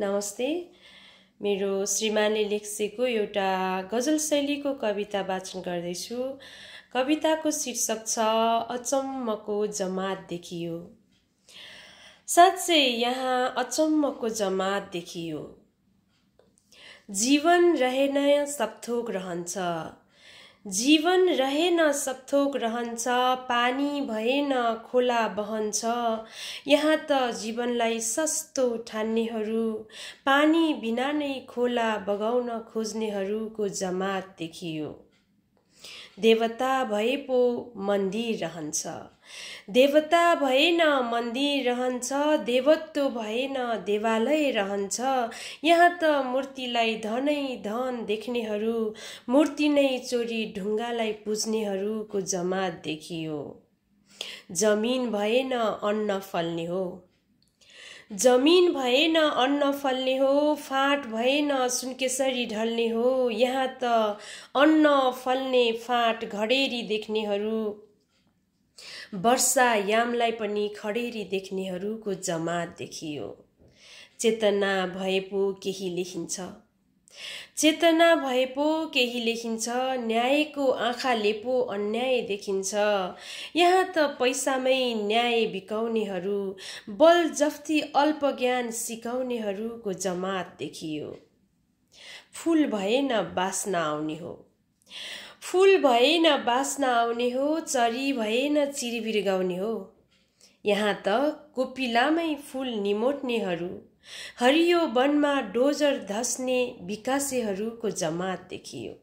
नमस्ते मेरो श्रीमानले लेखिएको एउटा गजल शैलीको कविता वाचन गर्दैछु कविताको शीर्षक छ अचम्मको जमात देखियो साँच्चै यहाँ अचम्मको जमात देखियो जीवन रहेन सप्थोक रहन्छ जीवन रहेन सपथोक रहन्छ पानी भएन खोला बहन्छ यहाँ त जीवनलाई सस्तो ठान्नेहरू पानी बिना नै खोला बगाउन खोज्नेहरूको जमात देखियो देवता भए पो मन्दिर रहन्छ देवता भएन मन्दिर रहन्छ देवत्व भएन देवालय रहन्छ यहाँ त मूर्तिलाई धनै धन देख्नेहरू मूर्ति नै चोरी ढुङ्गालाई पुज्नेहरूको जमात देखियो जमिन भएन अन्न फल्ने हो जमिन भएन अन्न फल्ने हो फाँट भएन सुनकेसरी ढल्ने हो यहाँ त अन्न फल्ने फाँट घडेरी देख्नेहरू वर्षा यामलाई पनि खडेरी देख्नेहरूको जमात देखियो चेतना भए पो केही लेखिन्छ चेतना भए पो केही लेखिन्छ न्यायको आँखाले पो अन्याय देखिन्छ यहाँ त पैसामै न्याय बिकाउनेहरू बल जफ्ती अल्प ज्ञान सिकाउनेहरूको जमात देखियो फुल भएन बास्ना आउने हो फुल भएन बास्ना आउने हो चरी भएन गाउने हो यहाँ त कोपिलामै फुल निमोट्नेहरू हरियो वनमा डोजर धस्ने विकासेहरूको जमात देखियो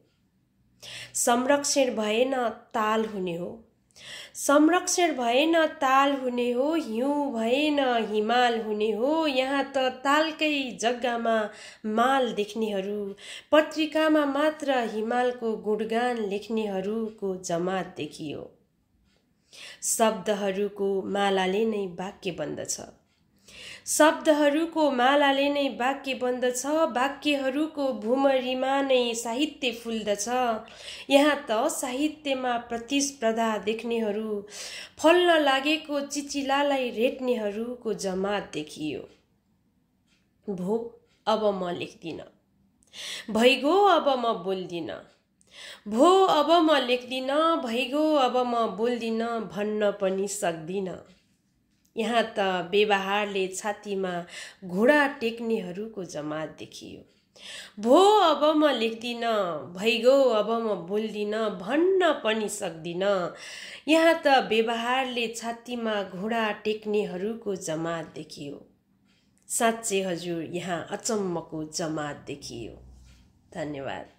संरक्षण भएन ताल हुने हो संरक्षण भएन ताल हुने हो हिउँ भएन हिमाल हुने हो यहाँ त तालकै जग्गामा माल देख्नेहरू पत्रिकामा मात्र हिमालको गुणगान लेख्नेहरूको जमात देखियो शब्दहरूको मालाले नै वाक्य बन्दछ शब्दहरूको मालाले नै वाक्य बन्दछ वाक्यहरूको भुमरीमा नै साहित्य फुल्दछ यहाँ त साहित्यमा प्रतिस्पर्धा देख्नेहरू फल्न लागेको चिचिलालाई रेट्नेहरूको जमात देखियो भो, अब म लेख्दिनँ भैगो अब म बोल्दिनँ भो अब म लेख्दिनँ भइगयो अब म बोल्दिनँ भन्न पनि सक्दिनँ यहाँ त व्यवहारले छातीमा घोडा टेक्नेहरूको जमात देखियो भो अब म लेख्दिनँ भइगयो अब म बोल्दिनँ भन्न पनि सक्दिनँ यहाँ त व्यवहारले छातीमा घोडा टेक्नेहरूको जमात देखियो साँच्चै हजुर यहाँ अचम्मको जमात देखियो धन्यवाद